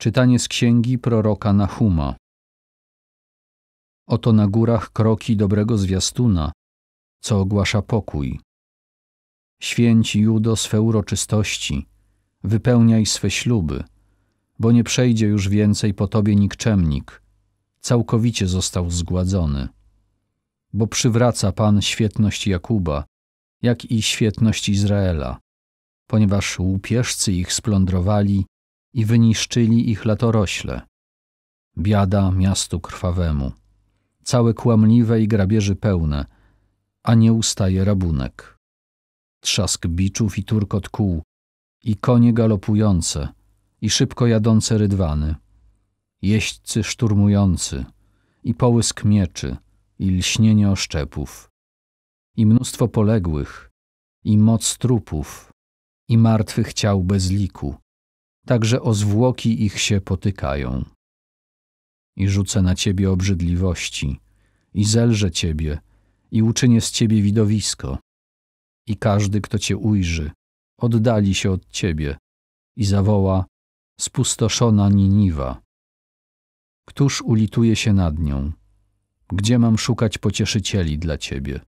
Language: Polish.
Czytanie z księgi proroka Nahuma. Oto na górach kroki dobrego zwiastuna, co ogłasza pokój. Święci Judo swe uroczystości, wypełniaj swe śluby, bo nie przejdzie już więcej po tobie nikczemnik, całkowicie został zgładzony. Bo przywraca Pan świetność Jakuba, jak i świetność Izraela, ponieważ łupieżcy ich splądrowali i wyniszczyli ich latorośle. Biada miastu krwawemu, całe kłamliwe i grabieży pełne, a nie ustaje rabunek. Trzask biczów i turkot kół, i konie galopujące, i szybko jadące rydwany, jeźdźcy szturmujący, i połysk mieczy, i lśnienie oszczepów, i mnóstwo poległych, i moc trupów, i martwych ciał bez liku, także o zwłoki ich się potykają. I rzucę na ciebie obrzydliwości, i zelżę ciebie, i uczynię z ciebie widowisko. I każdy, kto cię ujrzy, oddali się od ciebie i zawoła spustoszona Niniwa. Któż ulituje się nad nią? Gdzie mam szukać pocieszycieli dla ciebie?